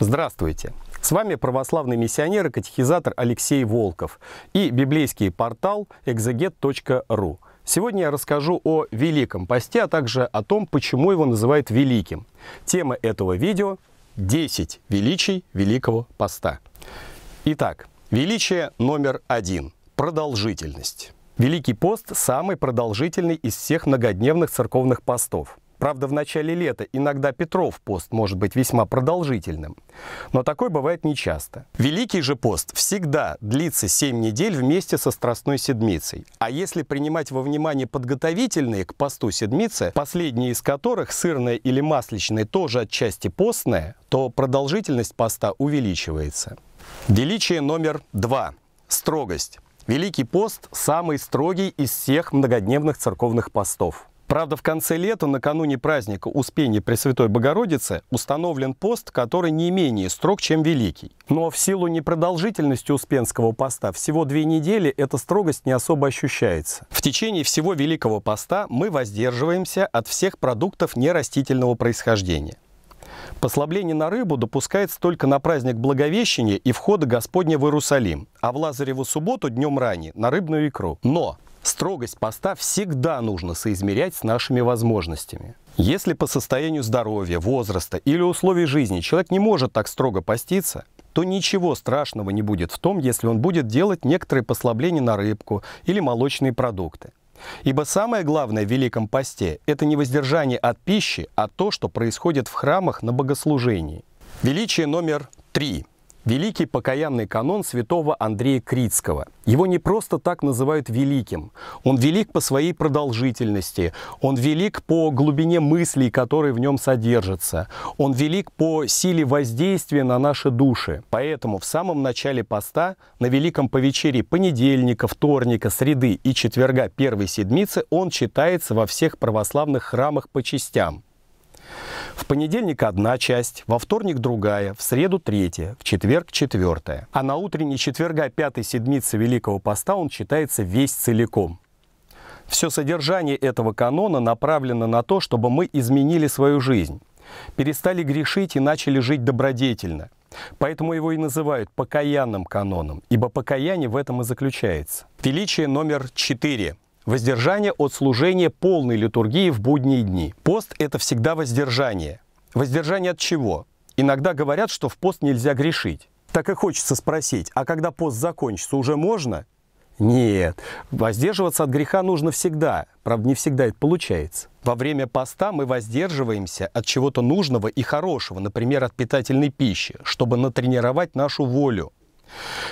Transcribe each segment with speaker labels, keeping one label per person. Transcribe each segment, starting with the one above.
Speaker 1: Здравствуйте! С вами православный миссионер и катехизатор Алексей Волков и библейский портал exeget.ru. Сегодня я расскажу о Великом Посте, а также о том, почему его называют Великим. Тема этого видео – 10 величий Великого Поста. Итак, величие номер один – продолжительность. Великий пост – самый продолжительный из всех многодневных церковных постов – Правда, в начале лета иногда Петров пост может быть весьма продолжительным. Но такое бывает нечасто. Великий же пост всегда длится 7 недель вместе со Страстной Седмицей. А если принимать во внимание подготовительные к посту Седмицы, последние из которых, сырная или масличная, тоже отчасти постная, то продолжительность поста увеличивается. Величие номер два. Строгость. Великий пост – самый строгий из всех многодневных церковных постов. Правда, в конце лета, накануне праздника Успения Пресвятой Богородицы, установлен пост, который не менее строг, чем Великий. Но в силу непродолжительности Успенского поста всего две недели эта строгость не особо ощущается. В течение всего Великого поста мы воздерживаемся от всех продуктов нерастительного происхождения. Послабление на рыбу допускается только на праздник Благовещения и входа Господня в Иерусалим, а в Лазареву субботу днем ранее на рыбную икру. Но Строгость поста всегда нужно соизмерять с нашими возможностями. Если по состоянию здоровья, возраста или условий жизни человек не может так строго поститься, то ничего страшного не будет в том, если он будет делать некоторые послабления на рыбку или молочные продукты. Ибо самое главное в Великом Посте – это не воздержание от пищи, а то, что происходит в храмах на богослужении. Величие номер три – Великий покаянный канон святого Андрея Критского. Его не просто так называют великим. Он велик по своей продолжительности, он велик по глубине мыслей, которые в нем содержатся, он велик по силе воздействия на наши души. Поэтому в самом начале поста, на Великом Повечере понедельника, вторника, среды и четверга первой седмицы он читается во всех православных храмах по частям. В понедельник одна часть, во вторник другая, в среду третья, в четверг четвертая. А на утренний четверга пятой седмицы Великого Поста он читается весь целиком. Все содержание этого канона направлено на то, чтобы мы изменили свою жизнь, перестали грешить и начали жить добродетельно. Поэтому его и называют покаянным каноном, ибо покаяние в этом и заключается. Величие номер четыре – Воздержание от служения полной литургии в будние дни. Пост – это всегда воздержание. Воздержание от чего? Иногда говорят, что в пост нельзя грешить. Так и хочется спросить, а когда пост закончится, уже можно? Нет, воздерживаться от греха нужно всегда. Правда, не всегда это получается. Во время поста мы воздерживаемся от чего-то нужного и хорошего, например, от питательной пищи, чтобы натренировать нашу волю.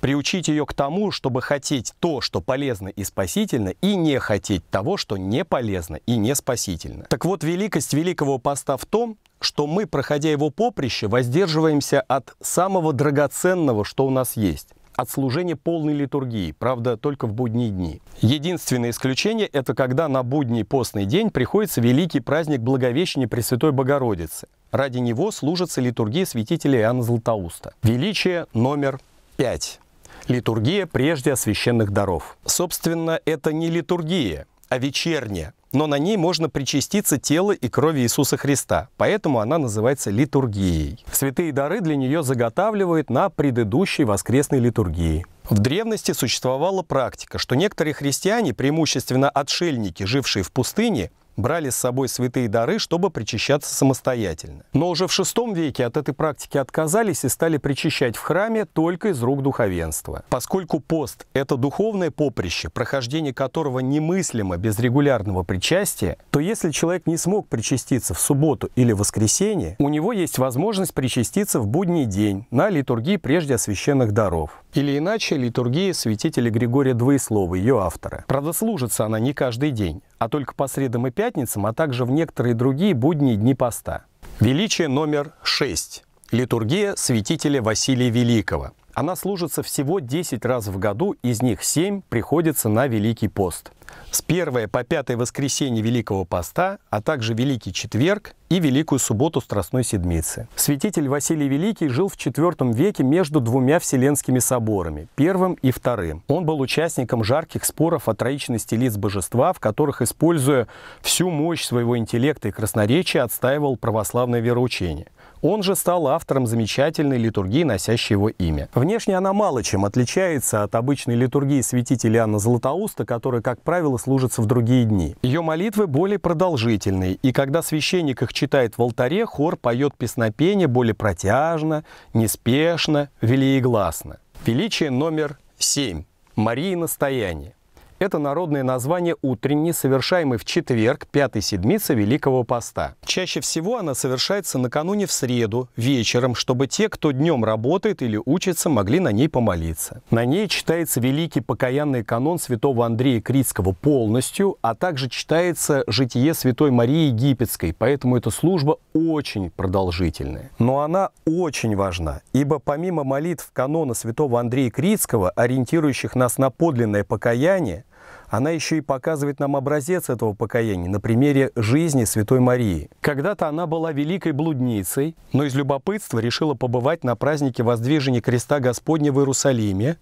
Speaker 1: Приучить ее к тому, чтобы хотеть то, что полезно и спасительно, и не хотеть того, что не полезно и не спасительно. Так вот, великость Великого Поста в том, что мы, проходя его поприще, воздерживаемся от самого драгоценного, что у нас есть от служения полной литургии, правда, только в будние дни. Единственное исключение – это когда на будний постный день приходится великий праздник Благовещения Пресвятой Богородицы. Ради него служится литургия святителя Иоанна Златоуста. Величие номер 5. Литургия прежде освященных даров. Собственно, это не литургия, а вечерняя, но на ней можно причаститься тела и крови Иисуса Христа, поэтому она называется литургией. Святые дары для нее заготавливают на предыдущей воскресной литургии. В древности существовала практика, что некоторые христиане, преимущественно отшельники, жившие в пустыне, брали с собой святые дары, чтобы причащаться самостоятельно. Но уже в VI веке от этой практики отказались и стали причащать в храме только из рук духовенства. Поскольку пост – это духовное поприще, прохождение которого немыслимо без регулярного причастия, то если человек не смог причаститься в субботу или воскресенье, у него есть возможность причаститься в будний день на литургии прежде освященных даров. Или иначе, литургия святителя Григория Двоеслова, ее автора. Правда, служится она не каждый день, а только по средам и пятницам, а также в некоторые другие будние дни поста. Величие номер 6. Литургия святителя Василия Великого – она служится всего 10 раз в году, из них 7 приходится на Великий пост. С 1 по 5 воскресенье Великого Поста, а также Великий Четверг и Великую Субботу Страстной Седмицы. Святитель Василий Великий жил в IV веке между двумя вселенскими соборами, первым и вторым. Он был участником жарких споров о троичности лиц божества, в которых, используя всю мощь своего интеллекта и красноречия, отстаивал православное вероучение. Он же стал автором замечательной литургии, носящей его имя. Внешне она мало чем отличается от обычной литургии святителя Иоанна Златоуста, которая, как правило, служится в другие дни. Ее молитвы более продолжительные, и когда священник их читает в алтаре, хор поет песнопение более протяжно, неспешно, велиегласно. Величие номер семь. Марии настояние. Это народное название утренней, совершаемой в четверг, пятой седмицы Великого Поста. Чаще всего она совершается накануне в среду, вечером, чтобы те, кто днем работает или учится, могли на ней помолиться. На ней читается великий покаянный канон святого Андрея Критского полностью, а также читается житие святой Марии Египетской, поэтому эта служба очень продолжительная. Но она очень важна, ибо помимо молитв канона святого Андрея Критского, ориентирующих нас на подлинное покаяние, она еще и показывает нам образец этого покаяния на примере жизни Святой Марии. Когда-то она была великой блудницей, но из любопытства решила побывать на празднике воздвижения креста Господня в Иерусалиме.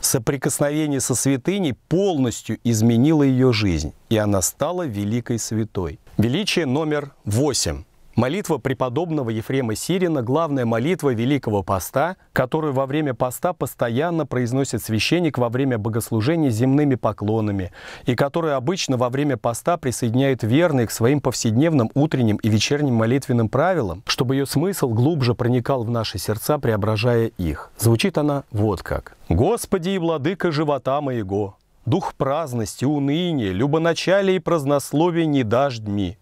Speaker 1: Соприкосновение со святыней полностью изменило ее жизнь, и она стала великой святой. Величие номер восемь. Молитва преподобного Ефрема Сирина – главная молитва Великого Поста, которую во время поста постоянно произносит священник во время богослужения земными поклонами, и которую обычно во время поста присоединяют верные к своим повседневным утренним и вечерним молитвенным правилам, чтобы ее смысл глубже проникал в наши сердца, преображая их. Звучит она вот как. «Господи и владыка живота моего, дух праздности, уныния, любоначалия и празднословия не дашь дми,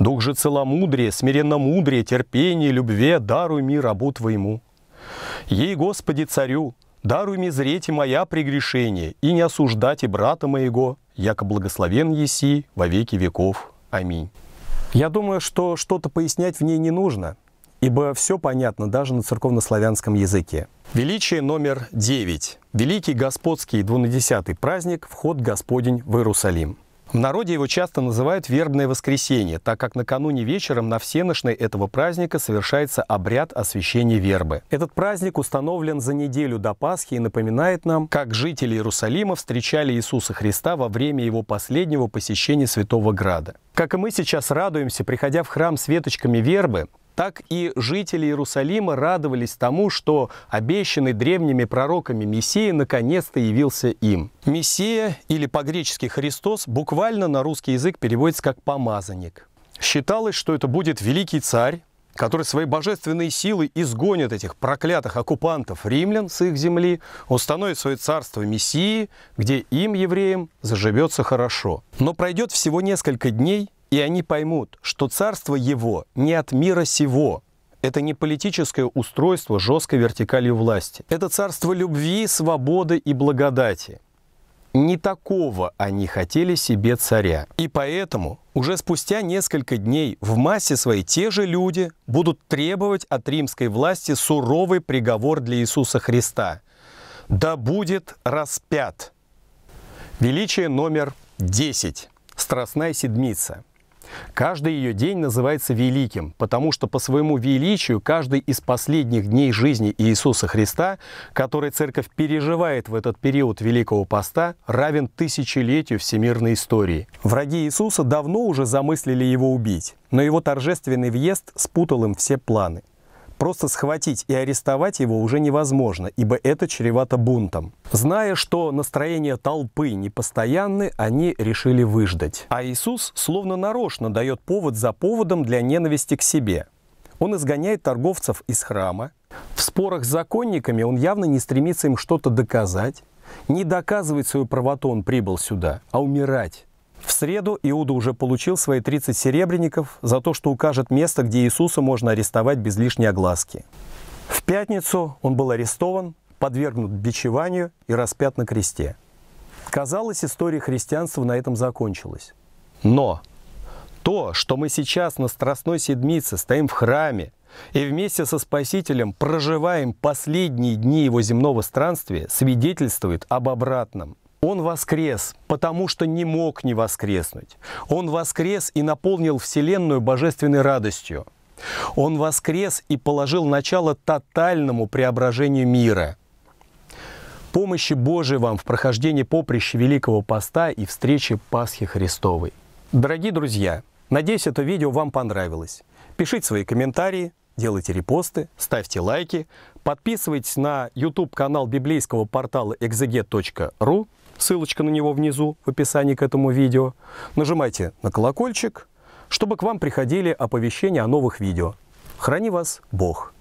Speaker 1: Дух же целомудрия, смиренномудрия, терпения, любви, даруй мир рабу Твоему. Ей, Господи, Царю, даруй мне зреть моя прегрешение, и не осуждать и брата моего, яко благословен еси во веки веков. Аминь. Я думаю, что что-то пояснять в ней не нужно, ибо все понятно даже на церковнославянском языке. Величие номер девять. Великий Господский двунадесятый праздник «Вход Господень в Иерусалим». В народе его часто называют «вербное воскресенье», так как накануне вечером на всеношной этого праздника совершается обряд освящения вербы. Этот праздник установлен за неделю до Пасхи и напоминает нам, как жители Иерусалима встречали Иисуса Христа во время его последнего посещения Святого Града. Как и мы сейчас радуемся, приходя в храм с веточками вербы, так и жители Иерусалима радовались тому, что обещанный древними пророками Мессия наконец-то явился им. Мессия, или по-гречески Христос, буквально на русский язык переводится как «помазанник». Считалось, что это будет великий царь, который своей божественной силой изгонит этих проклятых оккупантов римлян с их земли, установит свое царство Мессии, где им, евреям, заживется хорошо. Но пройдет всего несколько дней, и они поймут, что царство его не от мира сего, это не политическое устройство жесткой вертикалью власти. Это царство любви, свободы и благодати. Не такого они хотели себе царя. И поэтому уже спустя несколько дней в массе своей те же люди будут требовать от римской власти суровый приговор для Иисуса Христа. Да будет распят. Величие номер 10. Страстная седмица – Каждый ее день называется великим, потому что по своему величию каждый из последних дней жизни Иисуса Христа, который церковь переживает в этот период Великого Поста, равен тысячелетию всемирной истории. Враги Иисуса давно уже замыслили его убить, но его торжественный въезд спутал им все планы. Просто схватить и арестовать его уже невозможно, ибо это чревато бунтом. Зная, что настроения толпы непостоянны, они решили выждать. А Иисус словно нарочно дает повод за поводом для ненависти к себе. Он изгоняет торговцев из храма. В спорах с законниками он явно не стремится им что-то доказать. Не доказывать свою правоту он прибыл сюда, а умирать. В среду Иуда уже получил свои 30 серебряников за то, что укажет место, где Иисуса можно арестовать без лишней огласки. В пятницу он был арестован, подвергнут бичеванию и распят на кресте. Казалось, история христианства на этом закончилась. Но то, что мы сейчас на Страстной Седмице стоим в храме и вместе со Спасителем проживаем последние дни его земного странствия, свидетельствует об обратном. Он воскрес, потому что не мог не воскреснуть. Он воскрес и наполнил Вселенную божественной радостью. Он воскрес и положил начало тотальному преображению мира. Помощи Божией вам в прохождении поприща Великого Поста и встречи Пасхи Христовой. Дорогие друзья, надеюсь, это видео вам понравилось. Пишите свои комментарии, делайте репосты, ставьте лайки, подписывайтесь на YouTube-канал библейского портала exeget.ru ссылочка на него внизу в описании к этому видео. Нажимайте на колокольчик, чтобы к вам приходили оповещения о новых видео. Храни вас Бог!